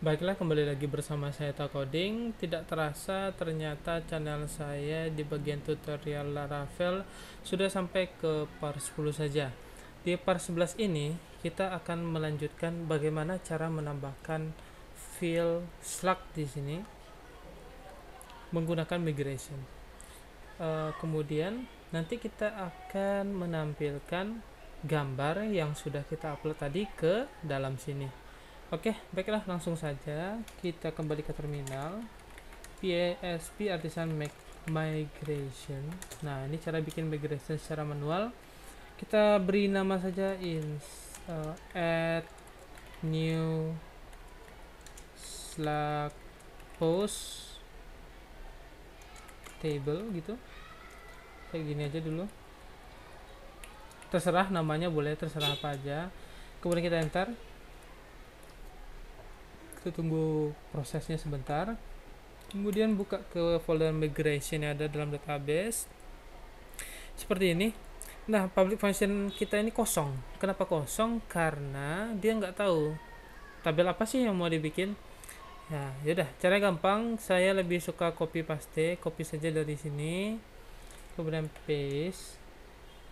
Baiklah, kembali lagi bersama saya Takoding. Tidak terasa ternyata channel saya di bagian tutorial Laravel sudah sampai ke part 10 saja. Di part 11 ini, kita akan melanjutkan bagaimana cara menambahkan fill slug di sini menggunakan migration. E, kemudian, nanti kita akan menampilkan gambar yang sudah kita upload tadi ke dalam sini Oke, baiklah langsung saja kita kembali ke terminal PASP artisan make migration. Nah, ini cara bikin migration secara manual. Kita beri nama saja in uh, eh, add new slack post table gitu. Kayak gini aja dulu. Terserah namanya boleh terserah apa aja. Kemudian kita enter kita tunggu prosesnya sebentar kemudian buka ke folder migration yang ada dalam database seperti ini nah public function kita ini kosong kenapa kosong karena dia nggak tahu tabel apa sih yang mau dibikin nah yaudah cara gampang saya lebih suka copy paste copy saja dari sini kemudian paste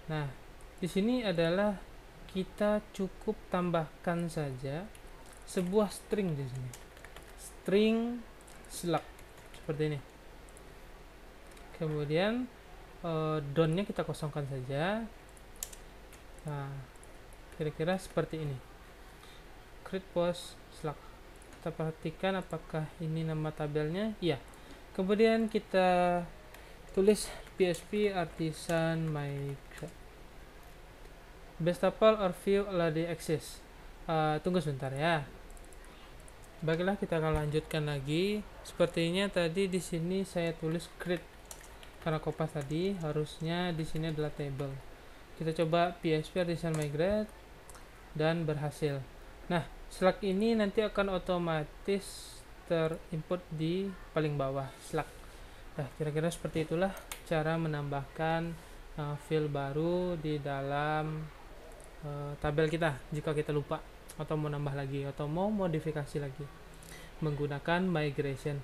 nah di sini adalah kita cukup tambahkan saja sebuah string di sini string slug seperti ini kemudian uh, down-nya kita kosongkan saja nah kira-kira seperti ini create post slug kita perhatikan apakah ini nama tabelnya iya kemudian kita tulis psp artisan migrate best tuple or view already exists uh, eh, tunggu sebentar ya Baiklah, kita akan lanjutkan lagi. Sepertinya tadi di sini saya tulis grid karena kopas tadi harusnya di sini adalah table. Kita coba PSP artisan migrate dan berhasil. Nah, slug ini nanti akan otomatis terinput di paling bawah slug. Nah, kira-kira seperti itulah cara menambahkan uh, eh, field baru di dalam uh, tabel kita jika kita lupa atau mau nambah lagi atau mau modifikasi lagi menggunakan migration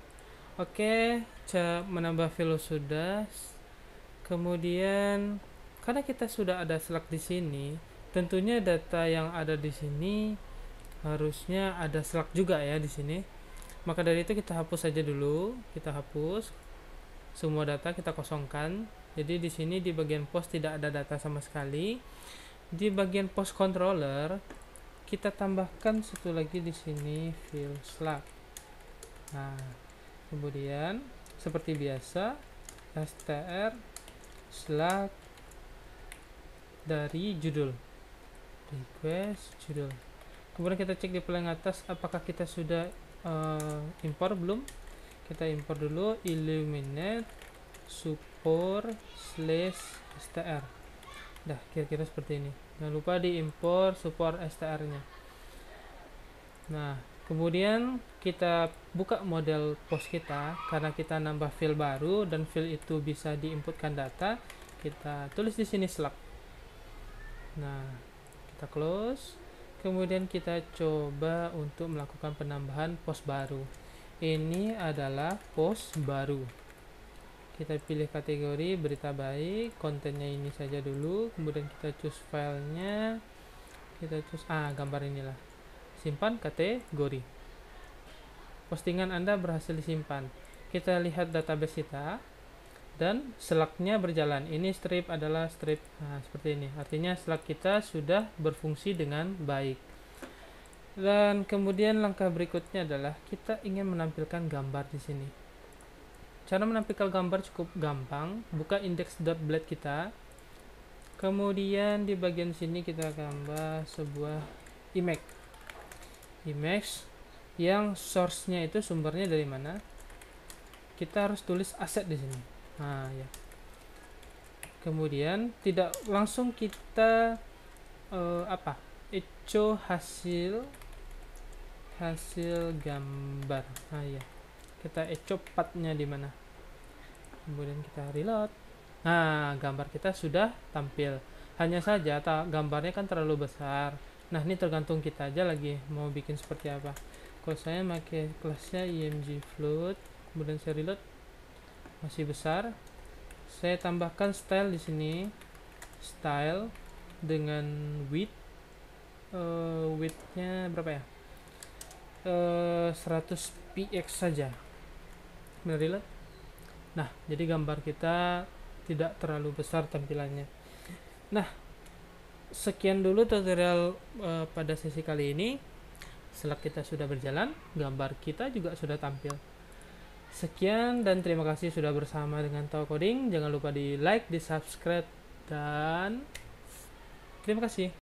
oke okay, menambah file sudah kemudian karena kita sudah ada select di sini tentunya data yang ada di sini harusnya ada select juga ya di sini maka dari itu kita hapus saja dulu kita hapus semua data kita kosongkan jadi di sini di bagian post tidak ada data sama sekali di bagian post controller kita tambahkan satu lagi di sini fill slug nah kemudian seperti biasa str slug dari judul request judul kemudian kita cek di paling atas apakah kita sudah uh, impor belum kita impor dulu illuminate support slash str dah kira-kira seperti ini jangan lupa diimpor support str nya nah kemudian kita buka model post kita karena kita nambah field baru dan field itu bisa diinputkan data kita tulis di sini slug nah kita close kemudian kita coba untuk melakukan penambahan post baru ini adalah post baru kita pilih kategori berita baik kontennya ini saja dulu kemudian kita choose filenya kita choose ah gambar inilah simpan kategori postingan anda berhasil disimpan kita lihat database kita dan selaknya berjalan ini strip adalah strip nah, seperti ini artinya selak kita sudah berfungsi dengan baik dan kemudian langkah berikutnya adalah kita ingin menampilkan gambar di sini Cara menampilkan gambar cukup gampang. Buka index.blade kita. Kemudian di bagian sini kita gambar sebuah image. Image yang source-nya itu sumbernya dari mana? Kita harus tulis aset di sini. Nah, ya. Kemudian tidak langsung kita uh, apa? echo hasil hasil gambar. Nah, ya kita ecopatnya di mana kemudian kita reload nah gambar kita sudah tampil hanya saja gambarnya kan terlalu besar nah ini tergantung kita aja lagi mau bikin seperti apa kalau saya pakai kelasnya img float kemudian saya reload masih besar saya tambahkan style di sini style dengan width uh, widthnya berapa ya uh, 100 px saja merilat, nah jadi gambar kita tidak terlalu besar tampilannya nah sekian dulu tutorial uh, pada sesi kali ini setelah kita sudah berjalan gambar kita juga sudah tampil sekian dan terima kasih sudah bersama dengan Tau Coding jangan lupa di like di subscribe dan terima kasih